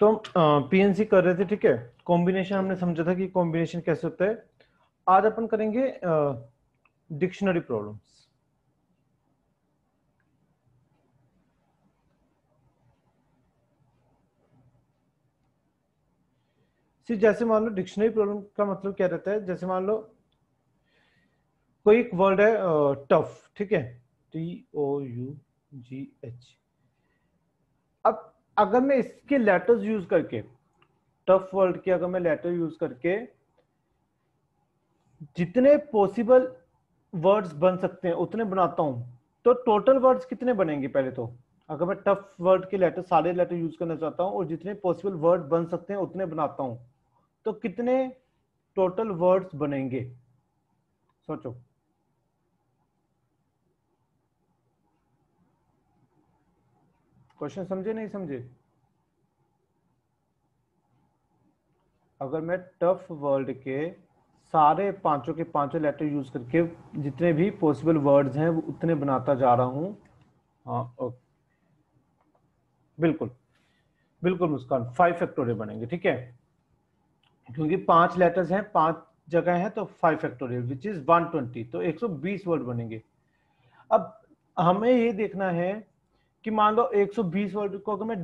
तो हम पीएनसी कर रहे थे ठीक है कॉम्बिनेशन हमने समझा था कि कॉम्बिनेशन कैसे होता है आज अपन करेंगे डिक्शनरी प्रॉब्लम्स सी जैसे मान लो डिक्शनरी प्रॉब्लम का मतलब क्या रहता है जैसे मान लो कोई एक वर्ड है टफ ठीक है T O U G H अब अगर मैं इसके लेटर्स यूज करके टफ वर्ड के अगर मैं लेटर यूज करके जितने पॉसिबल वर्ड्स बन सकते हैं उतने बनाता हूं तो टोटल वर्ड्स कितने बनेंगे पहले तो अगर मैं टफ वर्ड के लेटर सारे लेटर यूज करना चाहता हूं और जितने पॉसिबल वर्ड बन सकते हैं उतने बनाता हूं तो कितने टोटल वर्ड्स बनेंगे सोचो क्वेश्चन समझे नहीं समझे अगर मैं टफ वर्ड के सारे पांचों के पांचों लेटर यूज करके जितने भी पॉसिबल वर्ड्स हैं वो उतने बनाता जा रहा हूं हाँ ओके बिल्कुल बिल्कुल मुस्कान फाइव फैक्टोरियल बनेंगे ठीक है क्योंकि पांच लेटर्स हैं पांच जगह हैं तो फाइव फैक्टोरियल विच इज 120 तो 120 वर्ड बनेंगे अब हमें ये देखना है कि मान लो 120 वर्ड को अगर मैं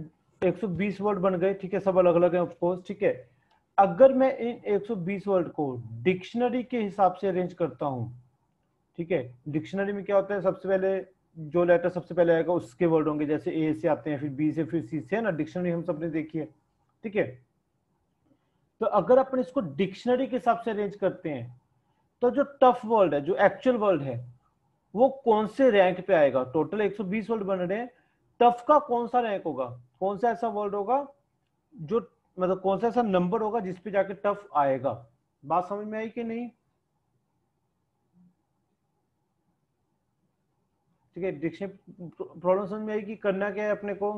120 वर्ड बन गए ठीक है सब अलग अलग है ऑफकोर्स ठीक है अगर मैं इन 120 वर्ड को डिक्शनरी के हिसाब से अरेंज करता हूँ ठीक है डिक्शनरी में क्या होता है सबसे पहले जो लेटर सबसे पहले आएगा उसके वर्ड होंगे जैसे ए से आते हैं फिर बी से फिर सी से है ना डिक्शनरी हम सबने देखी है ठीक है तो अगर अपन इसको डिक्शनरी के हिसाब से अरेंज करते हैं तो जो टफ वर्ड है जो एक्चुअल वर्ड है वो कौन से रैंक पे आएगा टोटल 120 वर्ड बन रहे हैं टफ का कौन सा रैंक होगा कौन सा ऐसा वर्ड होगा जो मतलब कौन सा ऐसा नंबर होगा जिसपे जाके टफ आएगा बात समझ में आई कि नहीं ठीक है डिक्शनरी प्रॉब्लम समझ में आई कि करना क्या है अपने को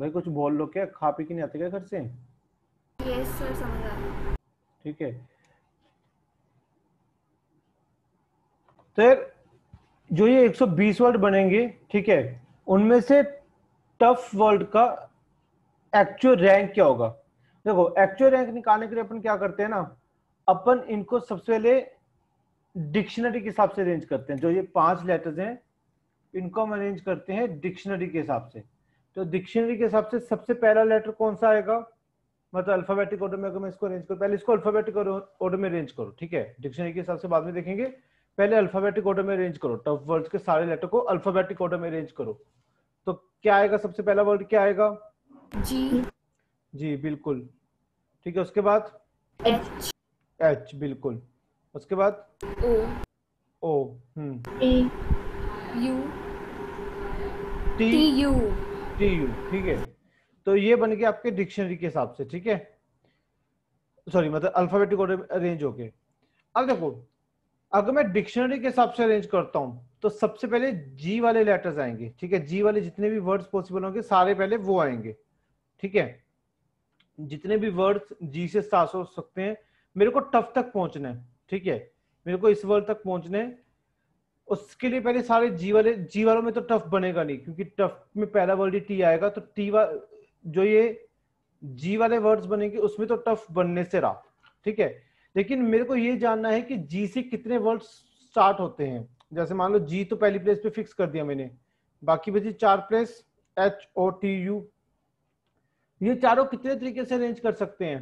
भाई कुछ बोल लो क्या खा पी के नहीं आते क्या घर से यस सर समझ आ ठीक है तो जो ये 120 वर्ड बनेंगे ठीक है उनमें से टफ वर्ड का एक्चुअल रैंक क्या होगा देखो एक्चुअल रैंक निकालने के लिए अपन क्या करते हैं ना अपन इनको सबसे पहले डिक्शनरी के हिसाब से अरेंज करते हैं जो ये पांच लेटर्स हैं इनको हम अरेंज करते हैं डिक्शनरी के हिसाब से तो डिक्शनरी के हिसाब से सबसे पहला लेटर कौन सा आएगा मतलब अल्फाबेटिक ऑर्डर में अगर मैं इसको अरेंज करूँ पहले इसको अल्फाबेटिक ऑर्डर में अरेंज करूँ ठीक है डिक्शनरी के हिसाब से बाद में देखेंगे पहले अल्फाबेटिक ऑर्डर में अरेंज करो टफ वर्ड्स के सारे लेटर को अल्फाबेटिक ऑर्डर में अरेंज करो तो क्या आएगा सबसे पहला वर्ड क्या आएगा जी जी बिल्कुल ठीक है उसके बाद एच एच बिल्कुल उसके बाद O O hmm U T U T U ठीक है तो ये बन गया आपके डिक्शनरी के हिसाब से ठीक है सॉरी मतलब अल्फाबेटिक ऑर्डर अरेंज होके अब देखो अगर मैं डिक्शनरी के हिसाब से अरेंज करता हूं तो सबसे पहले जी वाले लेटर्स आएंगे ठीक है जी वाले जितने भी वर्ड्स पॉसिबल होंगे सारे पहले वो आएंगे ठीक है जितने भी वर्ड्स जी से स्टार्ट हो सकते हैं मेरे को टफ तक पहुंचना है ठीक है मेरे को इस वर्ड तक पहुंचना है उसके लिए पहले सारे जी वाले जी वालों में तो टफ बनेगा नहीं क्योंकि टफ में पहला वर्ड ही टी आएगा तो टी वा जो ये जी वाले वर्ड्स बनेंगे उसमें तो टफ बनने से रहा ठीक है लेकिन मेरे को ये जानना है कि जी से कितने वर्ड्स स्टार्ट होते हैं जैसे मान लो जी तो पहली प्लेस पे फिक्स कर दिया मैंने बाकी बची चार place H O T U ये चारों कितने तरीके से अरेंज कर सकते हैं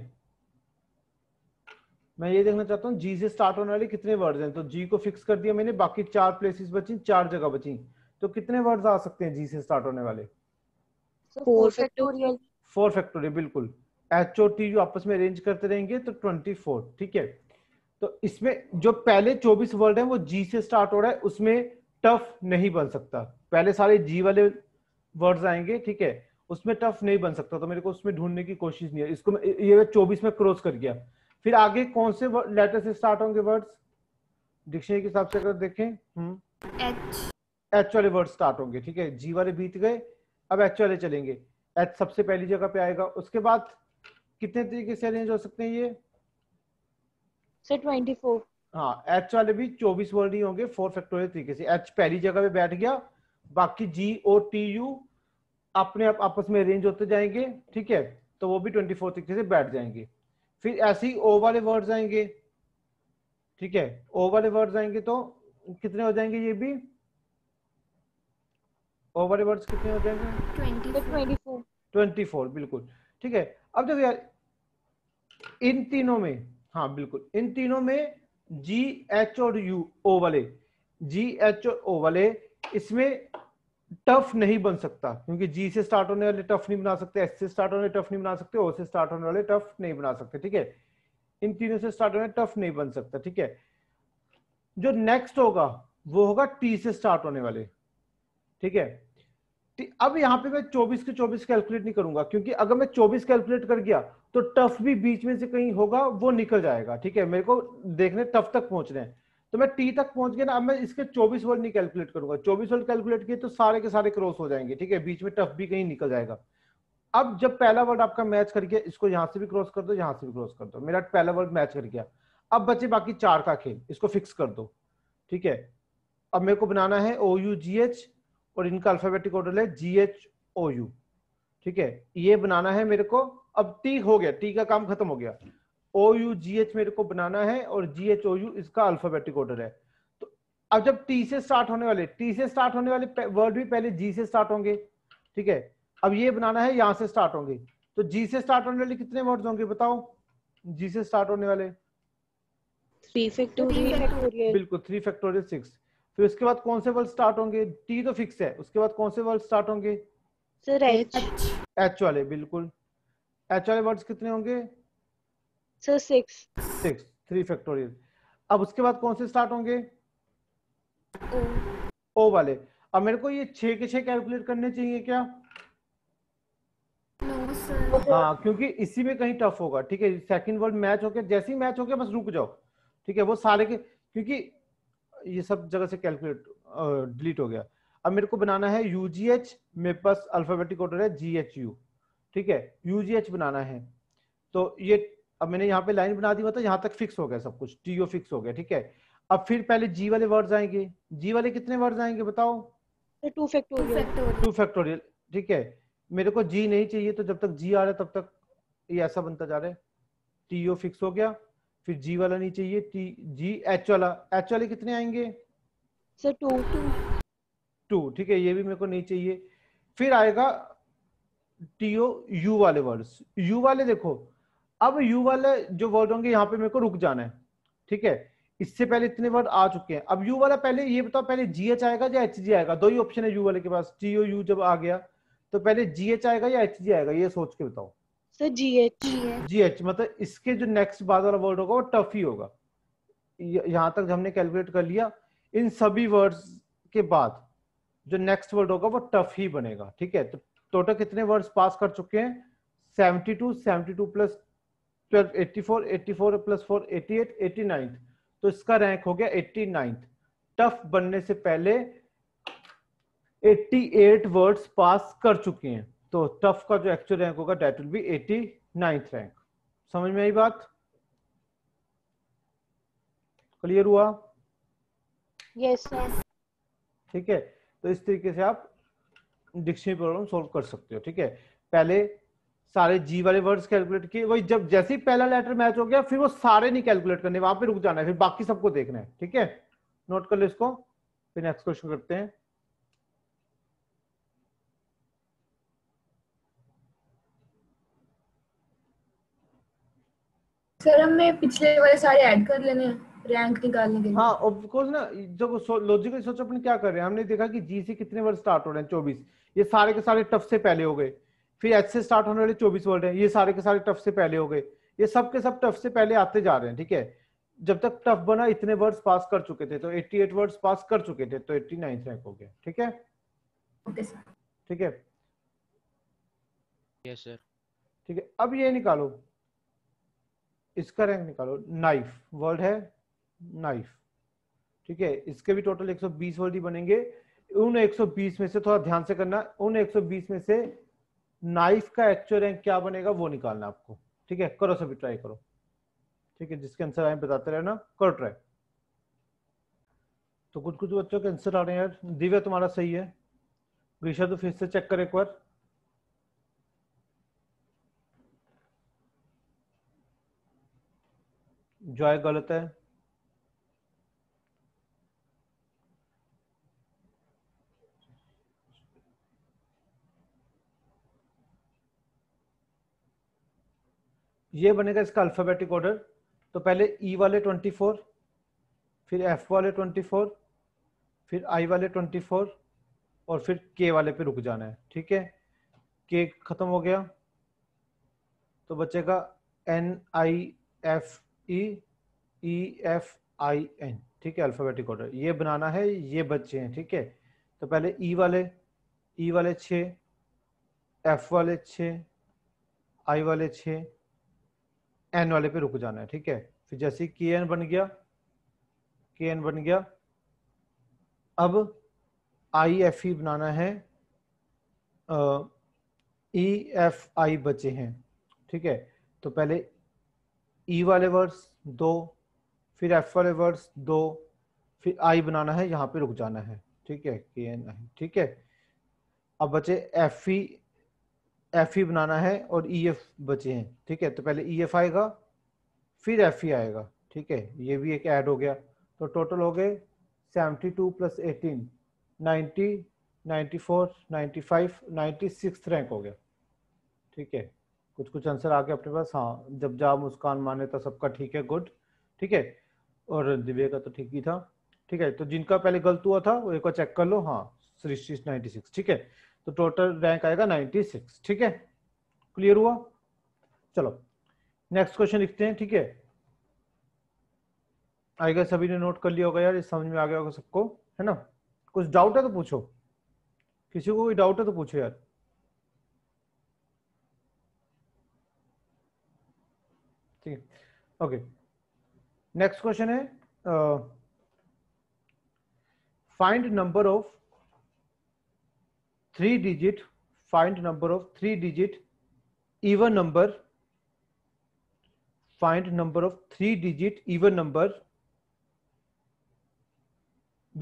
मैं ये देखना चाहता हूँ जी से स्टार्ट होने वाले कितने वर्ड्स हैं तो जी को फिक्स कर दिया मैंने बाकी चार प्लेसेस बची चार जगह बची तो कितने वर्ड्स आ सकते हैं जी से स्टार्ट होने वाले फोर फैक्टोरियल फोर फैक्टोरियल बिल्कुल एच ओ टी जो आपस में अरेंज करते रहेंगे तो ट्वेंटी फोर ठीक है तो इसमें जो पहले चौबीस वर्ड है वो जी से स्टार्ट हो रहा है उसमें टफ नहीं बन सकता पहले सारे जी वाले वर्ड्स आएंगे ठीक है उसमें टफ नहीं बन सकता तो मेरे को उसमें ढूंढने की कोशिश नहीं है इसको ये चौबीस में क्रॉस कर गया फिर आगे कौन से लेटर से स्टार्ट होंगे वर्ड्स डिक्शनरी के हिसाब से अगर देखें एच हम्म। एच वाले वर्ड स्टार्ट होंगे ठीक है जी वाले बीत गए अब एच वाले चलेंगे एच सबसे पहली जगह पे आएगा उसके बाद कितने तरीके से अरेंज हो सकते हैं ये ट्वेंटी फोर हाँ एच वाले भी 24 वर्ड ही होंगे फोर फैक्टोरियल तरीके से एच पहली जगह पे बैठ गया बाकी जी ओ टी यू अपने आप आपस में अरेंज होते जाएंगे ठीक है तो वो भी 24 तरीके से बैठ जाएंगे फिर ऐसे ही ओ वाले वर्ड आएंगे ठीक है ओ वाले वर्ड आएंगे तो कितने हो जाएंगे ये भी ओवर वर्ड्स कितने हो जाएंगे 24 24 बिल्कुल ठीक है अब देखो यार इन तीनों में हाँ बिल्कुल इन तीनों में जी एच और यू ओ वाले जी एच और ओ वाले इसमें टफ नहीं बन सकता क्योंकि जी से स्टार्ट होने वाले टफ नहीं बना सकते एस से स्टार्ट होने टफ नहीं बना सकते ओ से स्टार्ट होने वाले टफ नहीं बना सकते ठीक है इन तीनों से स्टार्ट होने टफ नहीं बन सकता ठीक है जो नेक्स्ट होगा वो होगा टी से स्टार्ट होने वाले ठीक है अब यहाँ पे मैं 24 के 24 कैलकुलेट नहीं करूंगा क्योंकि अगर मैं 24 कैलकुलेट कर गया तो टफ भी बीच में से कहीं होगा वो निकल जाएगा ठीक है मेरे को देखने टफ तक पहुंच रहे तो मैं टी तक पहुंच गया ना अब मैं इसके 24 वर्ड नहीं कैलकुलेट करूंगा 24 वर्ड कैलकुलेट किए तो सारे के सारे क्रॉस हो जाएंगे ठीक है बीच में टफ भी कहीं निकल जाएगा अब जब पहला वर्ड आपका मैच कर गया इसको यहां से भी क्रॉस कर दो यहां से भी क्रॉस कर दो मेरा पहला वर्ड मैच कर गया अब बचे बाकी चार का खेल इसको फिक्स कर दो ठीक है अब मेरे को बनाना है ओ यू जी एच और इनका अल्फाबेटिक ऑर्डर है जी एच ओ यू ठीक है ये बनाना है मेरे को अब टी हो गया टी का काम खत्म हो गया ओ यू जी एच मेरे को बनाना है और जी एच ओ यू इसका अल्फाबेटिक ऑर्डर है तो अब जब टी से स्टार्ट होने वाले टी से स्टार्ट होने वाले वर्ड भी पहले जी से स्टार्ट होंगे ठीक है अब ये बनाना है यहां से स्टार्ट होंगे तो जी से स्टार्ट होने वाले कितने वर्ड होंगे बताओ जी से स्टार्ट होने वाले थ्री फैक्टोरियल बिल्कुल थ्री फैक्टोरियल सिक्स तो इसके बाद कौन से वर्ड स्टार्ट होंगे टी तो फिक्स है उसके बाद कौन से वर्ड स्टार्ट होंगे सर एच एच वाले बिल्कुल एच वाले वर्ड्स कितने होंगे sir six six three factorial अब उसके बाद कौन से स्टार्ट होंगे ओ ओ वाले अब मेरे को ये छह के छह कैलकुलेट करने चाहिए क्या हाँ क्योंकि इसी में कहीं टफ होगा ठीक है सेकंड वर्ड मैच होके जैसे ही मैच होके बस रुक जाओ ठीक है वो सारे के क्योंकि ये सब जगह से कैलकुलेट डिलीट हो गया अब मेरे को बनाना है यू जी एच मेरे पास अल्फाबेटिक ऑर्डर है जी एच यू ठीक है यू जी एच बनाना है तो ये अब मैंने यहाँ पे लाइन बना दी मतलब यहाँ तक फिक्स हो गया सब कुछ टी ओ फिक्स हो गया ठीक है अब फिर पहले जी वाले वर्ड आएंगे जी वाले कितने वर्ड आएंगे बताओ टू फैक्टोरियल टू फैक्टोरियल ठीक है मेरे को जी नहीं चाहिए तो जब तक जी आ रहा है तब तक ये ऐसा बनता जा रहा है टी ओ फिक्स हो गया फिर जी वाला नहीं चाहिए टी जी एच वाला एच वाले कितने आएंगे सर टू टू टू ठीक है ये भी मेरे को नहीं चाहिए फिर आएगा टीओ यू वाले वर्ड्स यू वाले देखो अब यू वाले जो वर्ड होंगे यहाँ पे मेरे को रुक जाना है ठीक है इससे पहले इतने वर्ड आ चुके हैं अब यू वाला पहले ये बताओ पहले जी एच आएगा या एच जी आएगा दो ही ऑप्शन है यू वाले के पास टी ओ यू जब आ गया तो पहले जी एच आएगा या एच जी आएगा ये सोच के बताओ sir G H G H मतलब इसके जो नेक्स्ट बाद वाला वर्ड होगा वो टफ ही होगा यहाँ तक हमने कैलकुलेट कर लिया इन सभी वर्ड्स के बाद जो नेक्स्ट वर्ड होगा वो टफ ही बनेगा ठीक है तो टोटल कितने वर्ड्स पास कर चुके हैं 72 two plus four eighty four plus eight eighty ninth तो इसका रैंक हो गया एट्टी नाइन्थ टफ बनने से पहले एट्टी एट वर्ड्स पास कर चुके हैं तो टफ का जो एक्चुअल रैंक होगा date will be eighty ninth rank समझ में आई बात क्लियर हुआ यस yes, ठीक है तो इस तरीके से आप डिक्शनरी प्रॉब्लम सॉल्व कर सकते हो ठीक है पहले सारे जी वाले वर्ड्स कैलकुलेट किए वही जब जैसे ही पहला लेटर मैच हो गया फिर वो सारे नहीं कैलकुलेट करने वहां पे रुक जाना है फिर बाकी सबको देखना है ठीक है नोट कर लो इसको फिर नेक्स्ट क्वेश्चन करते हैं सर हमें पिछले वाले सारे ऐड कर लेने हैं रैंक निकालने के लिए हाँ ना लॉजिकली सोचो अपन क्या कर रहे हैं हमने देखा कि जी से कितने वर्ड स्टार्ट हो रहे हैं चौबीस ये सारे के सारे टफ से पहले हो गए फिर एच से स्टार्ट होने वाले चौबीस वर्ड हैं ये सारे के सारे टफ से पहले हो गए ये सब के सब टफ से पहले आते जा रहे हैं ठीक है जब तक टफ बना इतने वर्ड्स पास कर चुके थे तो एट्टी एट वर्ड्स पास कर चुके थे तो एट्टी नाइन्थ रैंक हो गया ठीक है ठीक है ठीक है अब ये निकालो इसका रैंक निकालो नाइफ वर्ड है नाइफ ठीक है इसके भी टोटल 120 वर्ड ही बनेंगे उन 120 में से थोड़ा ध्यान से करना उन 120 में से नाइफ का एक्चुअल रैंक क्या बनेगा वो निकालना आपको ठीक है करो सभी ट्राई करो ठीक है जिसके आंसर आए बताते रहना करो ट्राई तो कुछ कुछ बच्चों के आंसर आ रहे हैं यार दिव्या तुम्हारा सही है ग्रीशा तो फिर से चेक कर एक बार जॉय गलत है ये बनेगा इसका अल्फाबेटिक ऑर्डर तो पहले ई e वाले 24 फिर एफ वाले 24 फिर आई वाले 24 और फिर के वाले पे रुक जाना है ठीक है के खत्म हो गया तो बचेगा N I F E E F I N ठीक है अल्फाबेटिक ऑर्डर ये बनाना है ये बच्चे हैं ठीक है तो पहले ई e वाले ई e वाले छ एफ वाले छ आई वाले छ एन वाले पे रुक जाना है ठीक है फिर जैसे के एन बन गया के एन बन गया अब आई एफ ई बनाना है ई एफ आई बचे हैं ठीक है तो पहले ई e वाले वर्ड्स दो फिर एफ वाले वर्ड्स दो फिर आई बनाना है यहाँ पे रुक जाना है ठीक है के एन आई ठीक है अब बचे एफ ई एफ ई बनाना है और ई e एफ बचे हैं ठीक है तो पहले ई e एफ आएगा फिर एफ ई आएगा ठीक है ये भी एक ऐड हो गया तो टोटल हो गए seventy two plus eighteen ninety ninety four ninety five ninety six rank हो गया ठीक है कुछ कुछ आंसर आ गए अपने पास हाँ जब जा मुस्कान माने तो सबका ठीक है गुड ठीक है और दिव्य का तो ठीक ही था ठीक है तो जिनका पहले गलत हुआ था वो एक बार चेक कर लो हाँ सृष्टि नाइन्टी सिक्स ठीक है तो टोटल रैंक आएगा नाइन्टी सिक्स ठीक है क्लियर हुआ चलो नेक्स्ट क्वेश्चन लिखते हैं ठीक है आएगा सभी ने नोट कर लिया होगा यार समझ में आ गया होगा सबको है ना कुछ डाउट है तो पूछो किसी को कोई डाउट है तो पूछो यार ओके नेक्स्ट क्वेश्चन है find number of three digit find number of three digit even number find number of three digit even number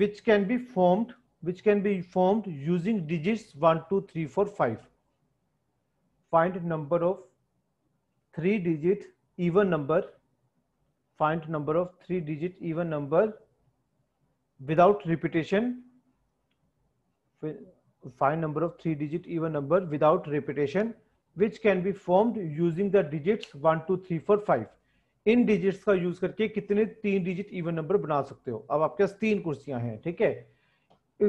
which can be formed which can be formed using digit one two three four five find number of three digit even number find number of three digit even number without repetition find number of three digit even number without repetition which can be formed using the digits 1 2 3 4 5 in digits ka use karke kitne teen digit even number bana sakte ho ab aapke paas teen kursiyan hain theek hai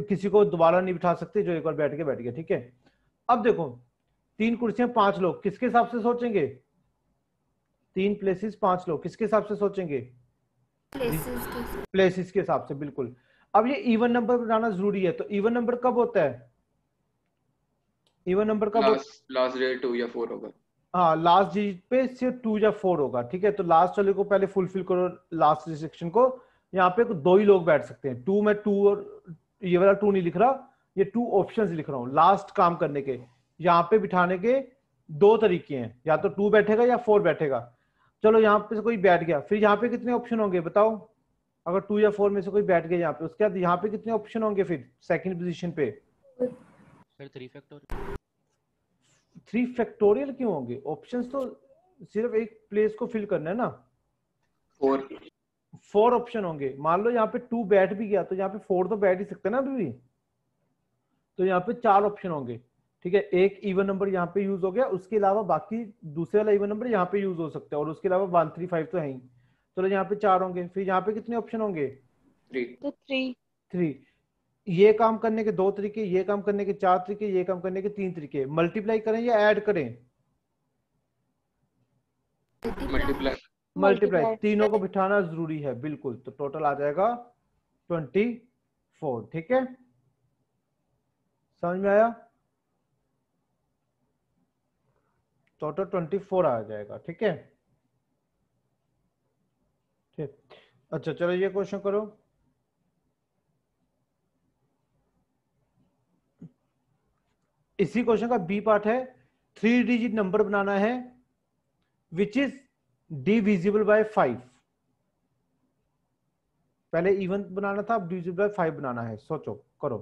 किसी को दोबारा नहीं बिठा सकते जो एक बार बैठ के बैठ गया ठीक है अब देखो तीन कुर्सियां पांच लोग किसके हिसाब से सोचेंगे तीन प्लेसेस पांच लोग किसके हिसाब से सोचेंगे प्लेसेस के हिसाब से बिल्कुल अब ये इवन नंबर बनाना जरूरी है तो इवन नंबर कब होता है इवन नंबर कब लास्ट डिजिट टू या फोर होगा हाँ लास्ट डिजिट पे सिर्फ टू या फोर होगा ठीक है तो लास्ट वाले को पहले फुलफिल करो लास्ट रिस्ट्रिक्शन को यहाँ पे दो ही लोग बैठ सकते हैं टू में टू और ये वाला टू नहीं लिख रहा ये टू ऑप्शंस लिख रहा हूँ लास्ट काम करने के यहाँ पे बिठाने के दो तरीके हैं या तो टू बैठेगा या फोर बैठेगा चलो यहाँ पे से कोई बैठ गया फिर यहाँ पे कितने ऑप्शन होंगे बताओ अगर टू या फोर में से कोई बैठ गया यहाँ पे उसके बाद यहाँ पे कितने ऑप्शन होंगे फिर सेकंड पोजीशन पे फिर थ्री फैक्टोरियल थ्री फैक्टोरियल क्यों होंगे ऑप्शंस तो सिर्फ एक प्लेस को फिल करना है ना फोर फोर ऑप्शन होंगे मान लो यहाँ पे टू बैठ भी गया तो यहाँ पे फोर तो बैठ ही सकते ना अभी भी तो यहाँ पे चार ऑप्शन होंगे ठीक है एक इवन नंबर यहाँ पे यूज हो गया उसके अलावा बाकी दूसरे वाला इवन नंबर यहाँ पे यूज हो सकता है और उसके अलावा वन थ्री फाइव तो है ही चलो तो यहाँ पे चार होंगे फिर यहाँ पे कितने ऑप्शन होंगे थ्री थ्री तो ये काम करने के दो तरीके ये काम करने के चार तरीके ये काम करने के तीन तरीके मल्टीप्लाई करें या ऐड करें मल्टीप्लाई मल्टीप्लाई तीनों को बिठाना जरूरी है बिल्कुल तो टोटल आ जाएगा ट्वेंटी फोर ठीक है समझ में आया टोटल ट्वेंटी फोर आ जाएगा ठीक है ठीक अच्छा चलो ये क्वेश्चन करो इसी क्वेश्चन का बी पार्ट है थ्री डिजिट नंबर बनाना है which is divisible by five पहले इवन बनाना था अब डिविजिबल बाय फाइव बनाना है सोचो करो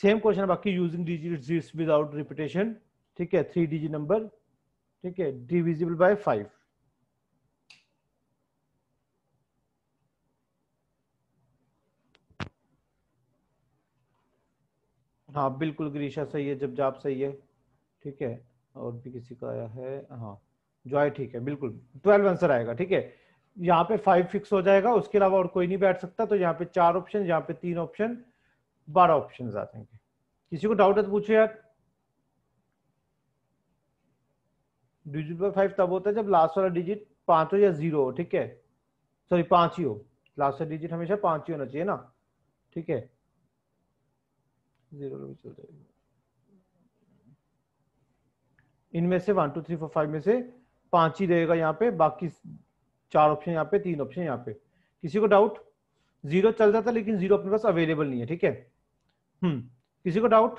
सेम क्वेश्चन बाकी यूजिंग डिजिट विदाउट रिपीटेशन ठीक है थ्री डिजिट नंबर ठीक है डिविजिबल बाय फाइव हाँ बिल्कुल ग्रीशा सही है जब जाप सही है ठीक है और भी किसी का आया है हाँ जॉय ठीक है बिल्कुल ट्वेल्व आंसर आएगा ठीक है यहाँ पे फाइव फिक्स हो जाएगा उसके अलावा और कोई नहीं बैठ सकता तो यहाँ पे चार ऑप्शन यहाँ पे तीन ऑप्शन बारह ऑप्शन आ जाएंगे किसी को डाउट है तो पूछो यार डिजिट पर फाइव तब होता है जब लास्ट वाला डिजिट पांच हो या जीरो हो ठीक है सॉरी पांच ही हो लास्ट वाला डिजिट हमेशा पांच ही होना चाहिए ना ठीक है जीरो चल जाएगा इनमें से one two three four five में से पांच ही रहेगा यहाँ पे बाकी चार ऑप्शन यहाँ पे तीन ऑप्शन यहाँ पे किसी को डाउट जीरो चल जाता लेकिन जीरो अपने पास अवेलेबल नहीं है ठीक है हम्म किसी को डाउट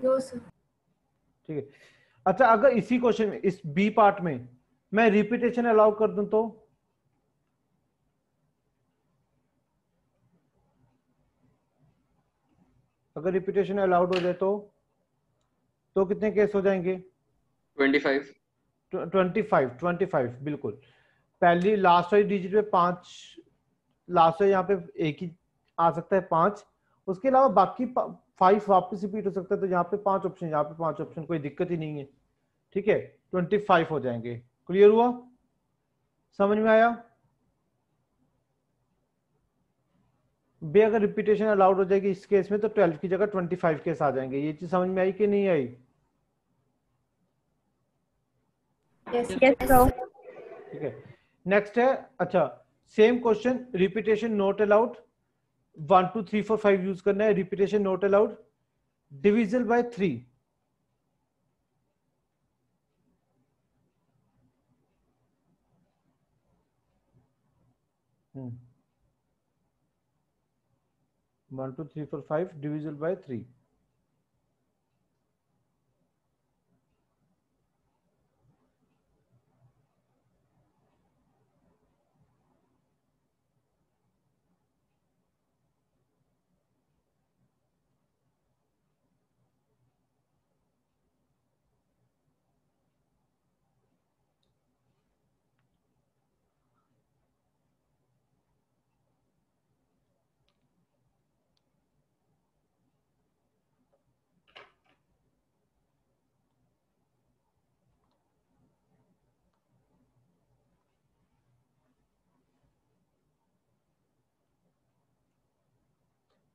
ठीक है अच्छा अगर इसी क्वेश्चन में इस बी पार्ट में मैं रिपीटेशन अलाउ कर दूं तो अगर रिपीटेशन अलाउड हो जाए तो तो कितने केस हो जाएंगे 25 25 25 बिल्कुल पहली लास्ट वाली डिजिट पे पांच लास्ट यहाँ पे एक ही आ सकता है पांच उसके अलावा बाकी फाइव वापस रिपीट हो सकता है तो यहाँ पे पांच ऑप्शन यहाँ पे पांच ऑप्शन कोई दिक्कत ही नहीं है ठीक है ट्वेंटी फाइव हो जाएंगे क्लियर हुआ समझ में आया बे अगर रिपीटेशन अलाउड हो जाएगी इस केस में तो ट्वेल्व की जगह ट्वेंटी फाइव केस आ जाएंगे ये चीज समझ में आई कि नहीं आई ठीक है नेक्स्ट है अच्छा same question repetition not allowed one two three four five use करना है repetition not allowed division by three one two three four five division by three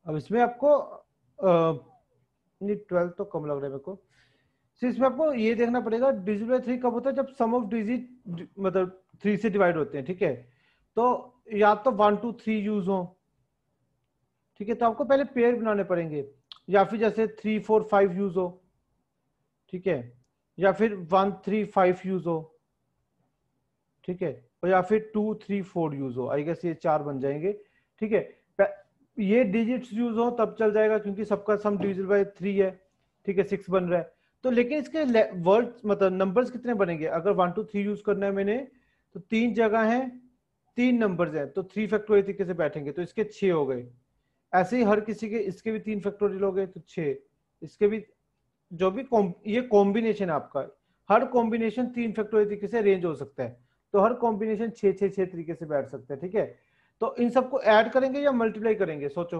अब इसमें आपको ट्वेल्थ तो कम लग रहा है मेरे को इसमें आपको ये देखना पड़ेगा डिजिट बाई थ्री कब होता है जब सम ऑफ डिजिट मतलब थ्री से डिवाइड होते हैं ठीक है तो या तो वन टू थ्री यूज हो ठीक है तो आपको पहले पेयर बनाने पड़ेंगे या फिर जैसे थ्री फोर फाइव यूज हो ठीक है या फिर वन थ्री फाइव यूज हो ठीक है और या फिर टू थ्री फोर यूज हो आई गेस ये चार बन जाएंगे ठीक है ये डिजिट्स यूज हो तब चल जाएगा क्योंकि सबका सम डिविजन बाय थ्री है ठीक है सिक्स बन रहा है तो लेकिन इसके वर्ड मतलब नंबर्स कितने बनेंगे अगर वन टू थ्री यूज करना है मैंने तो तीन जगह है तीन नंबर्स हैं तो थ्री फैक्टोरियल तरीके से बैठेंगे तो इसके छे हो गए ऐसे ही हर किसी के इसके भी तीन फैक्टोरियल हो गए तो छः इसके भी जो भी कॉम ये कॉम्बिनेशन है आपका हर कॉम्बिनेशन तीन फैक्टोरियल तरीके से अरेंज हो सकता है तो हर कॉम्बिनेशन छः छः तरीके से बैठ सकता है ठीक है तो इन सबको ऐड करेंगे या मल्टीप्लाई करेंगे सोचो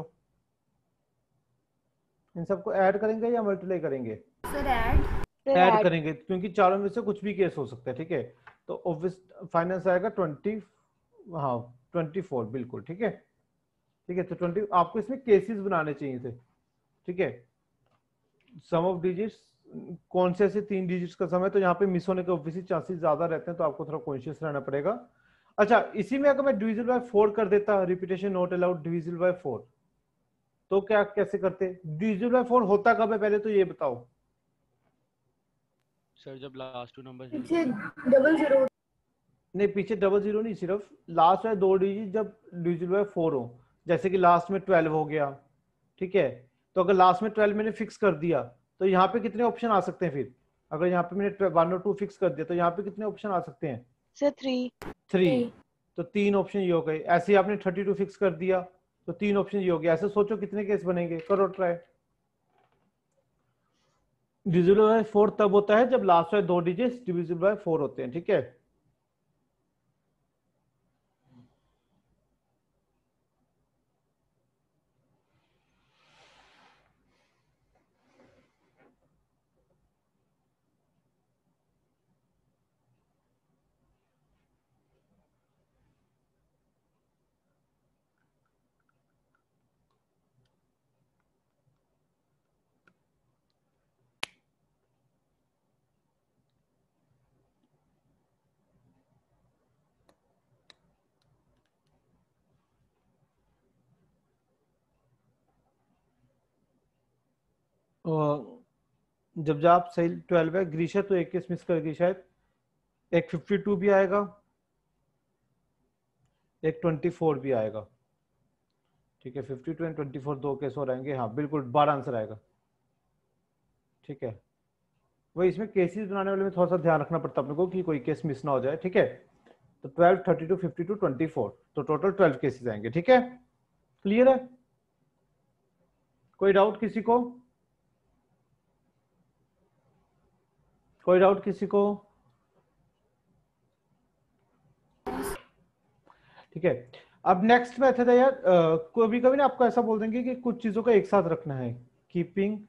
इन सबको ऐड करेंगे या मल्टीप्लाई करेंगे ऐड करेंगे क्योंकि चारों में से कुछ भी केस हो सकता है ठीक है तो ऑब्वियस फाइनेंस आएगा ट्वेंटी हाँ ट्वेंटी फोर बिल्कुल ठीक है ठीक है तो ट्वेंटी आपको इसमें केसेस बनाने चाहिए थे ठीक है सम ऑफ डिजिट्स कौन से ऐसे तीन डिजिट्स का समय तो यहाँ पे मिस होने के ऑब्वियसली चांसेस ज्यादा रहते हैं तो आपको थोड़ा कॉन्शियस रहना पड़ेगा अच्छा इसी में अगर मैं डिविजन बाय फोर कर देता repetition not allowed division by four तो क्या कैसे करते डिविजन बाय फोर होता कब है पहले तो ये बताओ सर जब last two number double zero नहीं पीछे डबल जीरो नहीं सिर्फ लास्ट है दो डिजिट जब डिविजन बाय फोर हो जैसे कि लास्ट में ट्वेल्व हो गया ठीक है तो अगर लास्ट में ट्वेल्व मैंने फिक्स कर दिया तो यहाँ पे कितने ऑप्शन आ सकते हैं फिर अगर यहाँ पे मैंने वन और टू फिक्स कर दिया तो यहाँ पे कितने ऑप्शन आ सकते हैं थ्री थ्री तो तीन ऑप्शन ये हो गए ऐसे आपने थर्टी टू फिक्स कर दिया तो तीन ऑप्शन ये हो गया ऐसे सोचो कितने केस बनेंगे करो ट्राई डिविजिबल बाय फोर तब होता है जब लास्ट बाय दो डिजिट डिविजिबल बाय फोर होते हैं ठीक है जब जाप सही ट्वेल्व है ग्रीश है तो केस मिस कर गई शायद एक फिफ्टी टू भी आएगा एक ट्वेंटी फोर भी आएगा ठीक है fifty two and twenty four दो केस और आएंगे हाँ बिल्कुल बारह आंसर आएगा ठीक है वही इसमें केसेस बनाने वाले में थोड़ा सा ध्यान रखना पड़ता है अपने को कि कोई केस मिस ना हो जाए ठीक है तो twelve thirty two fifty two twenty four तो टोटल ट्वेल्व केसेज आएंगे ठीक है क्लियर है कोई डाउट किसी को कोई डाउट किसी को ठीक है अब नेक्स्ट मेथड है यार कभी कभी ना आपको ऐसा बोल देंगे कि कुछ चीजों को एक साथ रखना है कीपिंग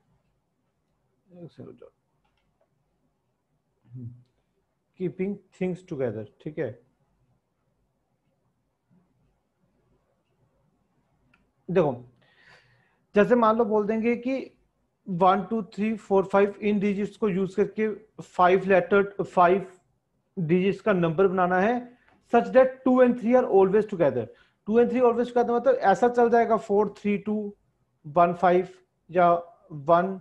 कीपिंग थिंग्स टुगेदर ठीक है देखो जैसे मान लो बोल देंगे कि one two three four five इन डिजिट्स को यूज करके फाइव लेटर फाइव डिजिट्स का नंबर बनाना है such that two and three are always together two and three always together मतलब ऐसा चल जाएगा four three two one five या one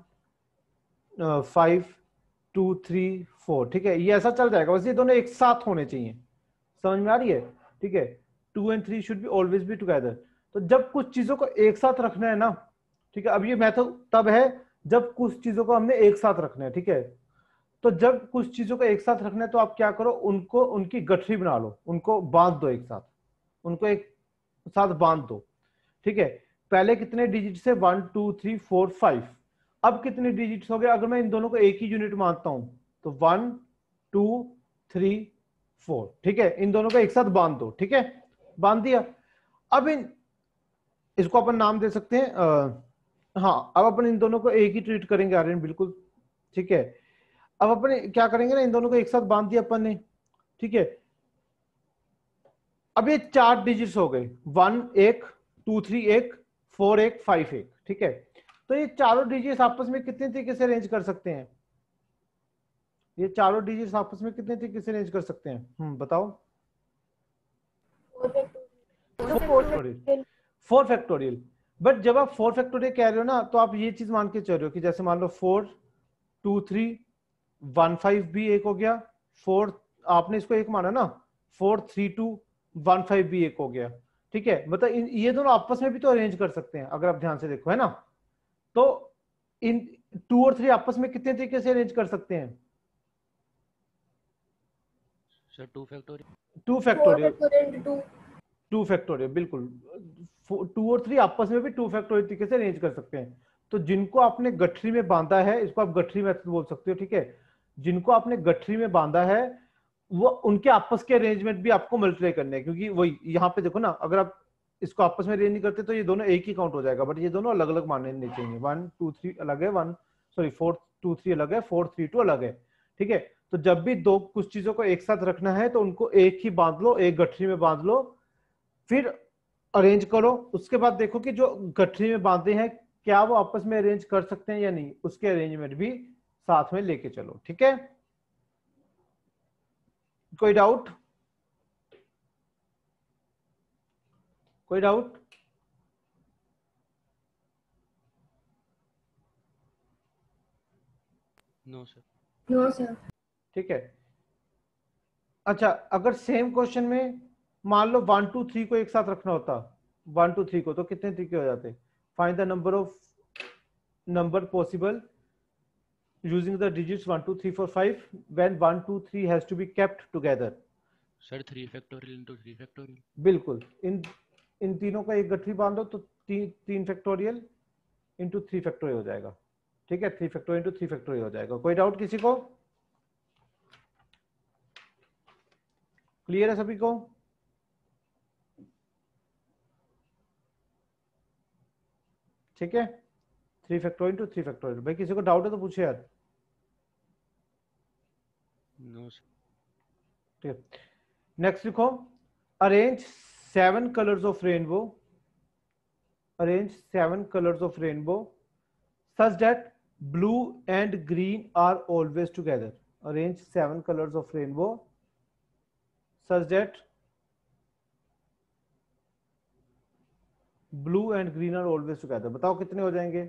five two three four ठीक है ये ऐसा चल जाएगा बस ये दोनों एक साथ होने चाहिए समझ में आ रही है ठीक है two and three should be always be together तो जब कुछ चीजों को एक साथ रखना है ना ठीक है अब ये मैथ तब है जब कुछ चीजों को हमने एक साथ रखना है ठीक है तो जब कुछ चीजों को एक साथ रखना है तो आप क्या करो उनको उनकी गठरी बना लो उनको बांध दो एक साथ उनको एक साथ बांध दो ठीक है पहले कितने डिजिट से one two three four five अब कितने डिजिट हो गए अगर मैं इन दोनों को एक ही यूनिट मानता हूं तो वन टू थ्री फोर ठीक है इन दोनों को एक साथ बांध दो ठीक है बांध दिया अब इन इसको अपन नाम दे सकते हैं हाँ अब अपन इन दोनों को एक ही ट्रीट करेंगे आर्यन बिल्कुल ठीक है अब अपने क्या करेंगे ना इन दोनों को एक साथ बांध दिया अपन ने ठीक है अब ये चार डिजिट्स हो गए वन एक टू थ्री एक फोर एक फाइव एक ठीक है तो ये चारों डिजिट्स आपस में कितने तरीके से अरेंज कर सकते हैं ये चारों डिजिट्स आपस में कितने तरीके से अरेंज कर सकते हैं हम्म बताओ फोर फैक्टोरियल बट जब आप फोर फैक्टोरियल कह रहे हो ना तो आप ये चीज मान के चल रहे हो कि जैसे मान लो four two three one five भी एक हो गया फोर आपने इसको एक माना ना four three two one five भी एक हो गया ठीक है मतलब ये दोनों आपस में भी तो अरेंज कर सकते हैं अगर आप ध्यान से देखो है ना तो इन टू और थ्री आपस में कितने तरीके से अरेंज कर सकते हैं two factorial two factorial two factorial बिल्कुल टू और थ्री आपस में भी टू फैक्टोरियल तरीके से अरेंज कर सकते हैं तो जिनको आपने गठरी में बांधा है इसको आप गठरी मेथड बोल सकते हो ठीक है जिनको आपने गठरी में बांधा है वो उनके आपस के अरेंजमेंट भी आपको मल्टीप्लाई करने हैं क्योंकि वही यहाँ पे देखो ना अगर आप इसको आपस में अरेंज नहीं करते तो ये दोनों एक ही काउंट हो जाएगा बट ये दोनों अलग अलग मानने नहीं चाहिए वन टू थ्री अलग है one sorry four two three अलग है फोर थ्री टू अलग है ठीक है तो जब भी दो कुछ चीजों को एक साथ रखना है तो उनको एक ही बांध लो एक गठरी में बांध लो फिर अरेंज करो उसके बाद देखो कि जो गठरी में बांधे हैं क्या वो आपस में अरेंज कर सकते हैं या नहीं उसके अरेंजमेंट भी साथ में लेके चलो ठीक है कोई डाउट कोई doubt no sir no sir ठीक है अच्छा अगर सेम क्वेश्चन में मान लो वन टू थ्री को एक साथ रखना होता वन टू थ्री को तो कितने तरीके हो जाते find the number of number possible using the digits one two three four five when one two three has to be kept together sir three factorial into three factorial बिल्कुल इन इन तीनों का एक गठरी बांध दो तो तीन तीन फैक्टोरियल इंटू थ्री फैक्टोरियल हो जाएगा ठीक है three factorial into three factorial हो जाएगा कोई डाउट किसी को क्लियर है सभी को ठीक है three factorial to three factorial भाई किसी को डाउट है तो पूछे यार नेक्स्ट लिखो arrange seven colours of rainbow arrange seven colours of rainbow such that blue and green are always together arrange seven colours of rainbow such that blue and green are always together बताओ कितने हो जाएंगे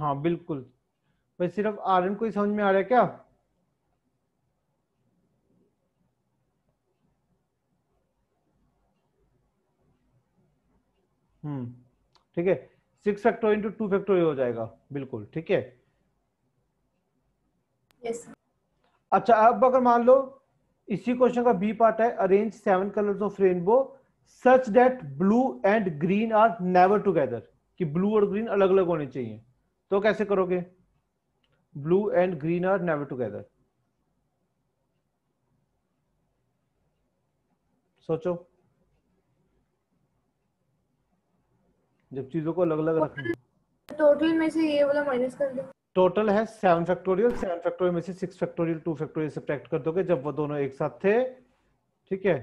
हाँ बिल्कुल भाई सिर्फ आर्यन को ही समझ में आ रहा है क्या हम्म ठीक है six factorial into two factorial हो जाएगा बिल्कुल ठीक है yes, अच्छा अब अगर मान लो इसी क्वेश्चन का बी पार्ट है arrange seven colours of rainbow such that blue and green are never together कि ब्लू और ग्रीन अलग अलग होने चाहिए तो कैसे करोगे blue and green are never together सोचो जब चीजों को अलग अलग रखना टोटल में से ये वाला माइनस कर दो टोटल है सेवन फैक्टोरियल सेवन फैक्टोरियल में से six factorial two factorial subtract कर दोगे जब वो दोनों एक साथ थे ठीक है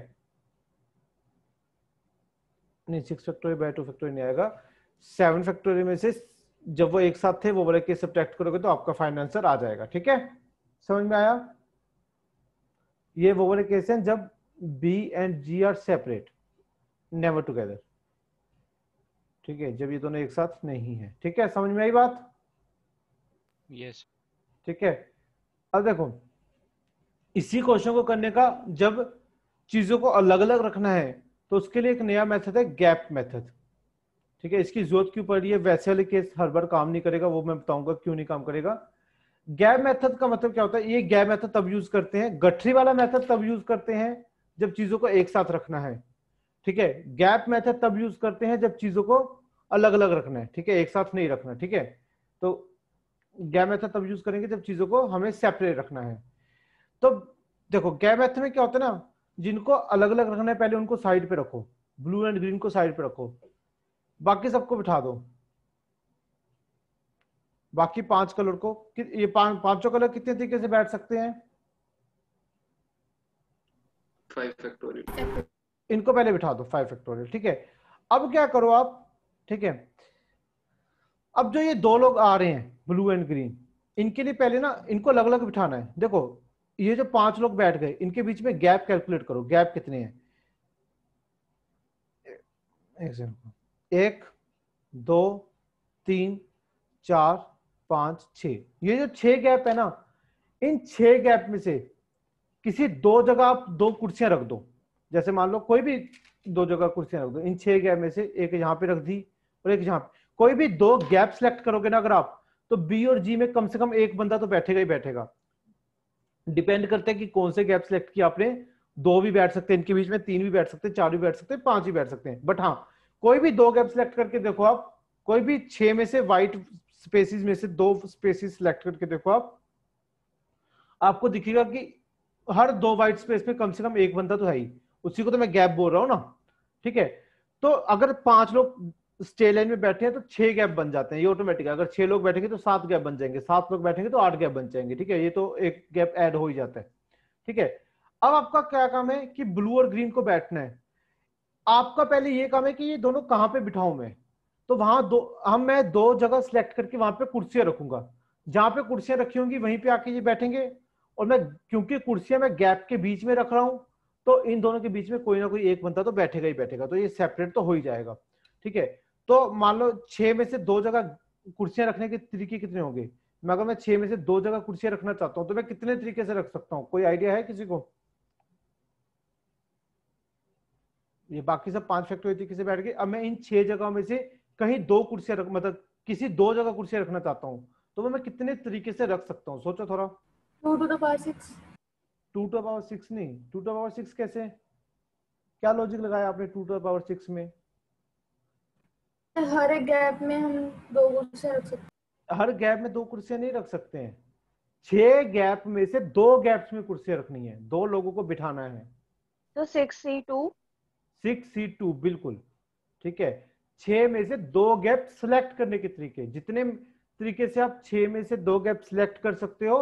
नहीं six factorial by two factorial नहीं आएगा सेवन फैक्टोरियल में से जब वो एक साथ थे वो बोले केस सब्ट्रैक्ट करोगे तो आपका फाइनल आंसर आ जाएगा ठीक है समझ में आया ये वो बोले केस है जब B and G are separate never together ठीक है जब ये दोनों एक साथ नहीं है ठीक है समझ में आई बात yes. ठीक है अब देखो इसी क्वेश्चन को करने का जब चीजों को अलग अलग रखना है तो उसके लिए एक नया मेथड है गैप मेथड ठीक है इसकी जरूरत क्यों पड़ रही है वैसे वाले केस हर बार काम नहीं करेगा वो मैं बताऊंगा क्यों नहीं काम करेगा गैप मेथड का मतलब क्या होता है ये गैप मेथड तब यूज करते हैं गठरी वाला मेथड तब यूज करते हैं जब चीजों को एक साथ रखना है ठीक है गैप मेथड तब यूज करते हैं जब चीजों को अलग अलग रखना है ठीक है एक साथ नहीं रखना ठीक है तो गैमेथा तब यूज करेंगे जब चीजों को हमें सेपरेट रखना है तो देखो गैमेथ में क्या होता है ना जिनको अलग अलग रखना है पहले उनको साइड पे रखो ब्लू एंड ग्रीन को साइड पे रखो बाकी सबको बिठा दो बाकी पांच कलर को ये पांच पांचों कलर कितने तरीके से बैठ सकते हैं फैक्टोरियल इनको पहले बिठा दो फाइव फैक्टोरियल ठीक है अब क्या करो आप ठीक है अब जो ये दो लोग आ रहे हैं ब्लू एंड ग्रीन इनके लिए पहले ना इनको अलग अलग बिठाना है देखो ये जो पांच लोग बैठ गए इनके बीच में गैप कैलकुलेट करो गैप कितने हैं एक दो तीन चार पांच छ ये जो छह गैप है ना इन छह गैप में से किसी दो जगह आप दो कुर्सियां रख दो जैसे मान लो कोई भी दो जगह कुर्सियां रख दो इन छह गैप में से एक यहां पे रख दी और एक यहां पे कोई भी दो गैप सिलेक्ट करोगे ना अगर आप तो बी और जी में कम से कम एक बंदा तो बैठेगा ही बैठेगा डिपेंड करते हैं कि कौन से गैप सिलेक्ट किया आपने दो भी बैठ सकते हैं इनके बीच में तीन भी बैठ सकते हैं चार भी बैठ सकते हैं पांच भी बैठ सकते हैं बट हाँ कोई भी दो गैप सिलेक्ट करके देखो आप कोई भी छह में से व्हाइट स्पेसिस में से दो स्पेसिस सिलेक्ट करके देखो आप आपको दिखेगा कि हर दो व्हाइट स्पेस में कम से कम एक बंदा तो है ही उसी को तो मैं गैप बोल रहा हूँ ना ठीक है तो अगर पांच लोग स्टे तो लाइन में बैठे हैं तो छह गैप बन जाते हैं ये ऑटोमेटिक अगर छह लोग बैठेंगे तो सात गैप बन जाएंगे सात लोग बैठेंगे तो आठ गैप बन जाएंगे ठीक है ये तो एक गैप ऐड हो ही जाता है ठीक है अब आपका क्या काम है कि ब्लू और ग्रीन को बैठना है आपका पहले ये काम है कि ये दोनों कहाँ पे बिठाऊ मैं तो वहां दो हम मैं दो जगह सिलेक्ट करके वहां पे कुर्सियां रखूंगा जहां पे कुर्सियां रखी होंगी वहीं पे आके ये बैठेंगे और मैं क्योंकि कुर्सियां मैं गैप के बीच में रख रहा हूं तो इन दोनों के बीच में कोई ना कोई एक बंदा तो बैठेगा ही बैठेगा तो ये सेपरेट तो हो ही जाएगा ठीक है तो मान लो छह में से दो जगह कुर्सियां रखने के तरीके कितने होंगे मैं अगर मैं छह में से दो जगह कुर्सियां रखना चाहता हूँ तो मैं कितने तरीके से रख सकता हूँ कोई आइडिया है किसी को ये बाकी सब पांच फैक्ट्री तरीके से बैठ गए अब मैं इन छह जगहों में से कहीं दो कुर्सियां रख मतलब किसी दो जगह कुर्सियां रखना चाहता हूँ तो मैं कितने तरीके से रख सकता हूँ सोचो थोड़ा two two power six two two power six नहीं टू टू पावर सिक्स कैसे क्या लॉजिक लगाया आपने टू टू पावर सिक्स में हर एक गैप में हम दो कुर्सियां रख सकते हर गैप में दो कुर्सियां नहीं रख सकते हैं छह गैप में से दो गैप्स में कुर्सियां रखनी है दो लोगों को बिठाना है तो six C two six C two बिल्कुल ठीक है छह में से दो गैप सिलेक्ट करने के तरीके जितने तरीके से आप छह में से दो गैप सिलेक्ट कर सकते हो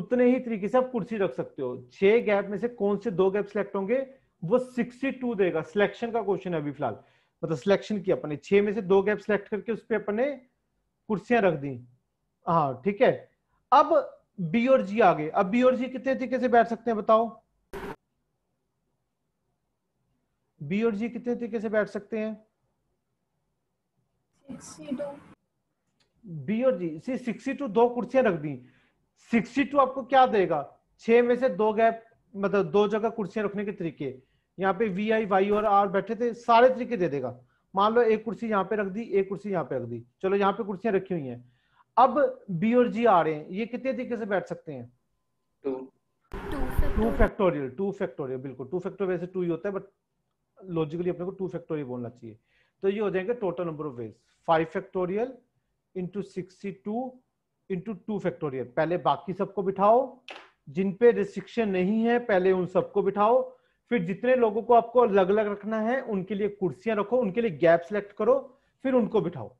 उतने ही तरीके से आप कुर्सी रख सकते हो छह गैप में से कौन से दो गैप सिलेक्ट होंगे वो सिक्सटी टू देगा सिलेक्शन का क्वेश्चन है अभी फिलहाल मतलब सिलेक्शन किया अपने छह में से दो गैप सिलेक्ट करके उस पर अपने कुर्सियां रख दी हाँ ठीक है अब बी और जी आ गए अब बी और जी कितने तरीके से बैठ सकते हैं बताओ बी और जी कितने तरीके से बैठ सकते हैं बी और जी सी सिक्सटी टू दो कुर्सियां रख दी सिक्सटी टू आपको क्या देगा छह में से दो गैप मतलब दो जगह कुर्सियां रखने के तरीके यहाँ पे वी आई वाई और आर बैठे थे सारे तरीके दे देगा मान लो एक कुर्सी यहाँ पे रख दी एक कुर्सी यहाँ पे रख दी चलो यहाँ पे कुर्सियां रखी हुई हैं अब बी और जी आ रहे हैं ये कितने तरीके से बैठ सकते हैं टू फैक्टोरियल टू फैक्टोरियल बिल्कुल टू फैक्टोरियल वैसे टू ही होता है बट लॉजिकली अपने को टू फैक्टोरियल बोलना चाहिए तो ये हो जाएंगे total number of ways five factorial into sixty two into two factorial पहले बाकी सबको बिठाओ जिन पे रिस्ट्रिक्शन नहीं है पहले उन सबको बिठाओ फिर जितने लोगों को आपको अलग अलग रखना है उनके लिए कुर्सियां रखो उनके लिए गैप सेलेक्ट करो फिर उनको बिठाओ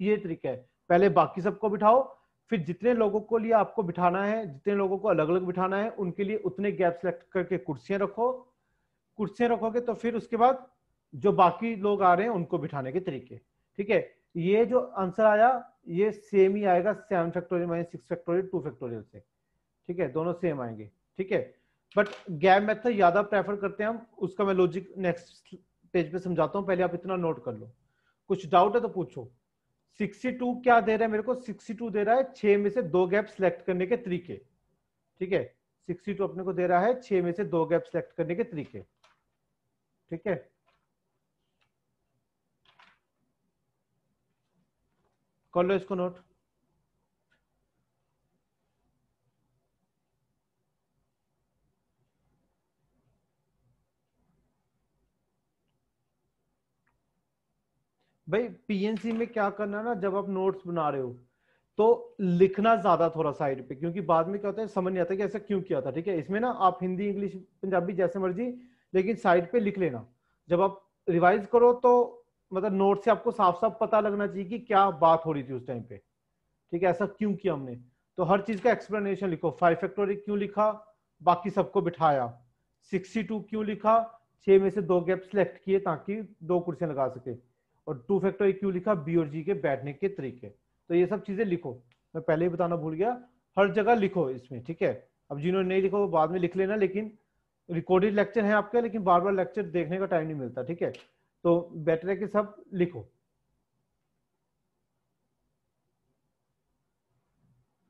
ये तरीका है पहले बाकी सबको बिठाओ फिर जितने लोगों को लिए आपको बिठाना है जितने लोगों को अलग अलग बिठाना है उनके लिए उतने गैप सेलेक्ट करके कुर्सियां रखो कुर्सियां रखोगे तो फिर उसके बाद जो बाकी लोग आ रहे हैं उनको बिठाने के तरीके ठीक है ये जो आंसर आया ये सेम ही आएगा seven factorial minus six factorial two factorial से ठीक है दोनों सेम आएंगे ठीक है बट गैप मेथड ज्यादा प्रेफर करते हैं हम उसका मैं लॉजिक नेक्स्ट पेज पे समझाता हूँ पहले आप इतना नोट कर लो कुछ डाउट है तो पूछो 62 क्या दे रहा है मेरे को 62 दे रहा है छह में से दो गैप सिलेक्ट करने के तरीके ठीक है 62 अपने को दे रहा है छह में से दो गैप सिलेक्ट करने के तरीके ठीक है कर लो इसको नोट भाई पीएनसी में क्या करना ना जब आप नोट्स बना रहे हो तो लिखना ज्यादा थोड़ा साइड पे क्योंकि बाद में क्या होता है समझ नहीं आता कि ऐसा क्यों किया था ठीक है इसमें ना आप हिंदी इंग्लिश पंजाबी जैसे मर्जी लेकिन साइड पे लिख लेना जब आप रिवाइज करो तो मतलब नोट से आपको साफ साफ पता लगना चाहिए कि क्या बात हो रही थी उस टाइम पे ठीक है ऐसा क्यों किया हमने तो हर चीज का एक्सप्लेनेशन लिखो फाइव फैक्टोरी क्यों लिखा बाकी सबको बिठाया सिक्सटी टू क्यों लिखा छह में से दो गैप सिलेक्ट किए ताकि दो कुर्सियां लगा सके और टू फैक्टर क्यू लिखा बी और जी के बैठने के तरीके तो ये सब चीजें लिखो मैं पहले ही बताना भूल गया हर जगह लिखो इसमें ठीक है अब जिन्होंने नहीं लिखा वो बाद में लिख लेना लेकिन रिकॉर्डेड लेक्चर है आपका लेकिन बार बार लेक्चर देखने का टाइम नहीं मिलता ठीक है तो बेटर है कि सब लिखो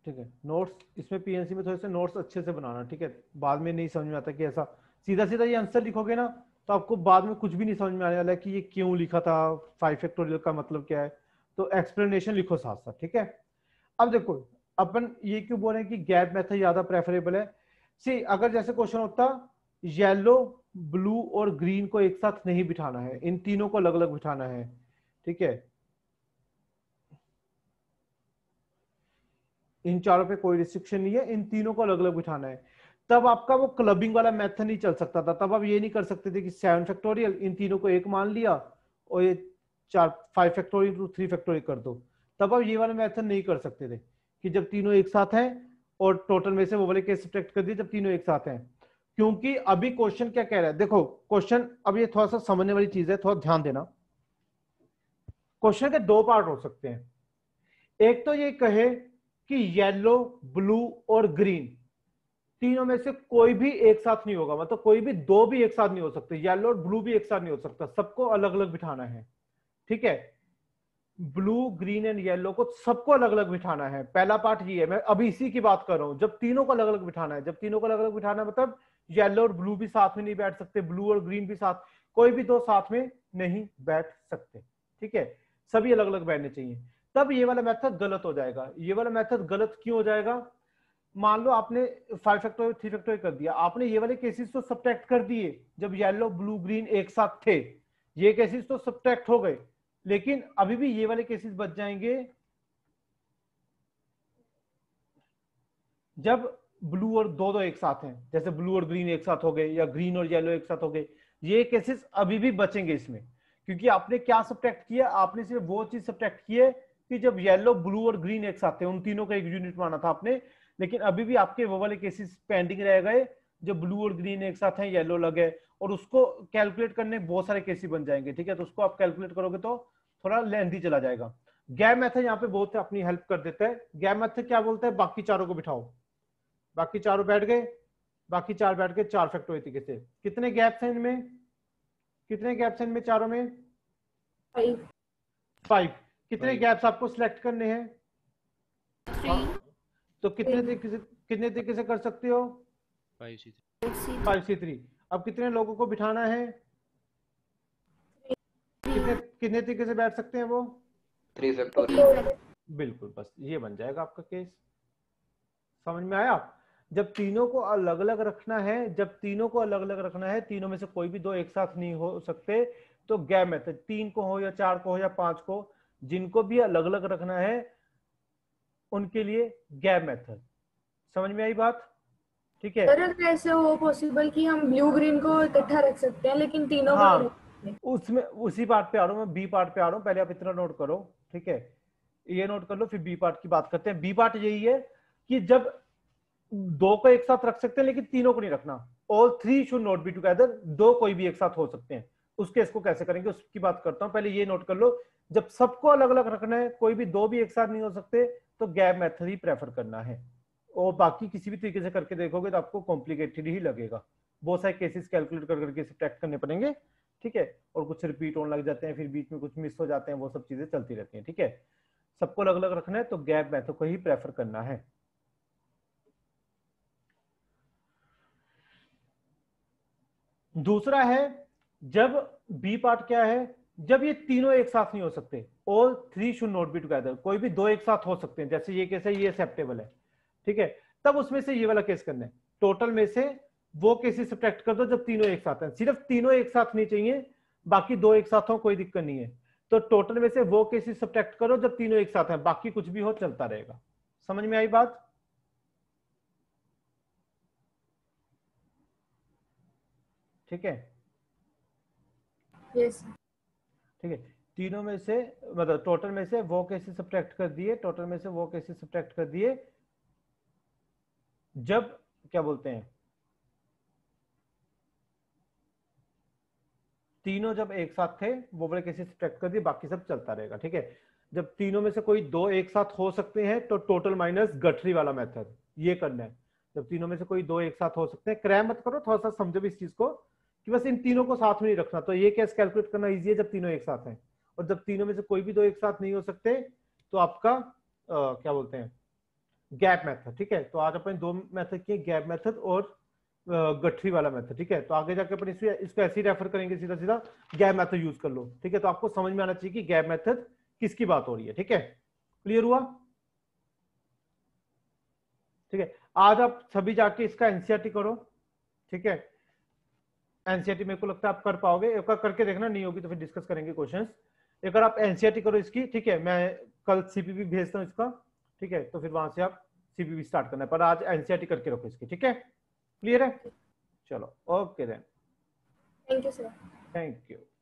ठीक है नोट्स इसमें पीएनसी में थोड़े से नोट्स अच्छे से बनाना ठीक है बाद में नहीं समझ में आता कि ऐसा सीधा सीधा ये आंसर लिखोगे ना तो आपको बाद में कुछ भी नहीं समझ में आने वाला है कि ये क्यों लिखा था फाइव फैक्टोरियल का मतलब क्या है तो एक्सप्लेनेशन लिखो साथ साथ ठीक है अब देखो अपन ये क्यों बोल रहे हैं कि गैप मेथड ज्यादा प्रेफरेबल है सी अगर जैसे क्वेश्चन होता येलो ब्लू और ग्रीन को एक साथ नहीं बिठाना है इन तीनों को अलग अलग बिठाना है ठीक है इन चारों पे कोई रिस्ट्रिक्शन नहीं है इन तीनों को अलग अलग बिठाना है तब आपका वो क्लबिंग वाला मेथड नहीं चल सकता था तब आप ये नहीं कर सकते थे कि सेवन फैक्टोरियल इन तीनों को एक मान लिया और ये चार five factorial to three factorial कर दो तब आप ये वाला मेथड नहीं कर सकते थे कि जब तीनों एक साथ हैं और टोटल में से वो वाले केस सब्ट्रैक्ट कर दिए जब तीनों एक साथ हैं क्योंकि अभी क्वेश्चन क्या कह रहा है देखो क्वेश्चन अब ये थोड़ा सा समझने वाली चीज है थोड़ा ध्यान देना क्वेश्चन के दो पार्ट हो सकते हैं एक तो ये कहे कि येलो ब्लू और ग्रीन तीनों में से कोई भी एक साथ नहीं होगा मतलब कोई भी दो भी एक साथ नहीं हो सकते येलो और ब्लू भी एक साथ नहीं हो सकता सबको अलग अलग बिठाना है ठीक है ब्लू ग्रीन एंड येलो को सबको अलग अलग बिठाना है पहला पार्ट ये है मैं अभी इसी की बात कर रहा हूं जब तीनों को अलग अलग बिठाना है जब तीनों को अलग अलग बिठाना है मतलब येलो और ब्लू भी साथ में नहीं बैठ सकते ब्लू और ग्रीन भी साथ कोई भी दो साथ में नहीं बैठ सकते ठीक है सभी अलग अलग बैठने चाहिए तब ये वाला मेथड गलत हो जाएगा ये वाला मेथड गलत क्यों हो जाएगा मान लो आपने फाइव फैक्टर थ्री फैक्टर कर दिया आपने ये वाले केसेस तो सब्ट्रैक्ट कर दिए जब येलो ब्लू ग्रीन एक साथ थे ये केसेस तो सब्ट्रैक्ट हो गए लेकिन अभी भी ये वाले केसेस बच जाएंगे जब ब्लू और दो दो एक साथ हैं जैसे ब्लू और ग्रीन एक साथ हो गए या ग्रीन और येलो एक साथ हो गए ये केसेस अभी भी बचेंगे इसमें क्योंकि आपने क्या सब्ट्रैक्ट किया आपने सिर्फ वो चीज सब्ट्रैक्ट की है कि जब येलो ब्लू और ग्रीन एक साथ थे उन तीनों का एक यूनिट माना था आपने लेकिन अभी भी आपके वो वाले केसेस पेंडिंग रह गए जो ब्लू और ग्रीन एक साथ हैं येलो लगे और उसको कैलकुलेट करने बहुत सारे केसेस बन जाएंगे ठीक है तो उसको आप कैलकुलेट करोगे तो थोड़ा लेंथी चला जाएगा गैप मेथड यहाँ पे बहुत अपनी हेल्प कर देता है गैप मेथड क्या बोलता है बाकी चारों को बिठाओ बाकी चारों बैठ गए बाकी चार बैठ गए चार फैक्टर तरीके से कितने गैप्स हैं इनमें कितने गैप्स हैं इनमें चारों में फाइव कितने गैप्स आपको सिलेक्ट करने हैं तो कितने तरीके से कितने तरीके से कर सकते हो फाइव सी थ्री अब कितने लोगों को बिठाना है कितने कितने तरीके से बैठ सकते हैं वो थ्री फैक्टोरियल बिल्कुल बस ये बन जाएगा आपका केस समझ में आया जब तीनों को अलग अलग रखना है जब तीनों को अलग अलग रखना है तीनों में से कोई भी दो एक साथ नहीं हो सकते तो गैप मेथड तीन को हो या चार को हो या पांच को जिनको भी अलग अलग रखना है उनके लिए गैप मेथड समझ में आई बात ठीक है अगर ऐसे हो पॉसिबल कि हम ब्लू ग्रीन को इकट्ठा रख सकते हैं लेकिन तीनों हाँ उसमें उसी पार्ट पे आ रहा हूँ मैं बी पार्ट पे आ रहा हूँ पहले आप इतना नोट करो ठीक है ये नोट कर लो फिर बी पार्ट की बात करते हैं बी पार्ट यही है कि जब दो को एक साथ रख सकते हैं लेकिन तीनों को नहीं रखना all three should not be together दो कोई भी एक साथ हो सकते हैं उसके इसको कैसे करेंगे उसकी बात करता हूं पहले ये नोट कर लो जब सबको अलग अलग रखना है कोई भी दो भी एक साथ नहीं हो सकते तो गैप मेथड ही प्रेफर करना है और बाकी किसी भी तरीके से करके देखोगे तो आपको कॉम्प्लिकेटेड ही लगेगा बहुत सारे केसेस कैलकुलेट कर करके सब्ट्रैक्ट करने पड़ेंगे ठीक है और कुछ रिपीट होने लग जाते हैं फिर बीच में कुछ मिस हो जाते हैं वो सब चीजें चलती रहती हैं ठीक है सबको अलग अलग रखना है तो गैप मैथड को ही प्रेफर करना है दूसरा है जब बी पार्ट क्या है जब ये तीनों एक साथ नहीं हो सकते all three should not be together कोई भी दो एक साथ हो सकते हैं जैसे ये केस है ये एक्सेप्टेबल है ठीक है तब उसमें से ये वाला केस करना है टोटल में से वो केसेस सब्ट्रैक्ट कर दो जब तीनों एक साथ हैं सिर्फ तीनों एक साथ नहीं चाहिए बाकी दो एक साथ हो कोई दिक्कत नहीं है तो टोटल में से वो केसेस सब्ट्रैक्ट करो जब तीनों एक साथ हैं बाकी कुछ भी हो चलता रहेगा समझ में आई बात ठीक है yes. ठीक है तीनों में से मतलब टोटल में से वो कैसे सब्ट्रैक्ट कर दिए टोटल में से वो कैसे सब्ट्रैक्ट कर दिए जब क्या बोलते हैं तीनों जब एक साथ थे वो बड़े कैसे सब्ट्रैक्ट कर दिए बाकी सब चलता रहेगा ठीक है जब तीनों में से कोई दो एक साथ हो सकते हैं तो टोटल माइनस गठरी वाला मेथड ये करना है जब तीनों में से कोई दो एक साथ हो सकते हैं क्रैम मत करो थोड़ा सा समझो इस चीज को कि बस इन तीनों को साथ में नहीं रखना तो ये केस कैलकुलेट करना ईजी है जब तीनों एक साथ हैं और जब तीनों में से कोई भी दो एक साथ नहीं हो सकते तो आपका आ, क्या बोलते हैं गैप मेथड ठीक है तो आज अपने दो मेथड किए गैप मेथड और गठरी वाला मेथड ठीक है तो आगे जाके अपन इसमें इसको ऐसे ही रेफर करेंगे सीधा सीधा गैप मेथड यूज कर लो ठीक है तो आपको समझ में आना चाहिए कि गैप मेथड किसकी बात हो रही है ठीक है क्लियर हुआ ठीक है आज आप सभी जाके इसका एनसीआरटी करो ठीक है एनसीआरटी e मेरे को लगता है आप कर पाओगे एक बार करके देखना नहीं होगी तो फिर डिस्कस करेंगे क्वेश्चन एक बार आप एनसीआरटी e करो इसकी ठीक है मैं कल सीपीपी भेजता हूँ इसका ठीक है तो फिर वहां से आप सीपीपी स्टार्ट करना है पर आज एनसीआरटी e करके रखो इसकी ठीक है क्लियर है चलो okay then thank you sir thank you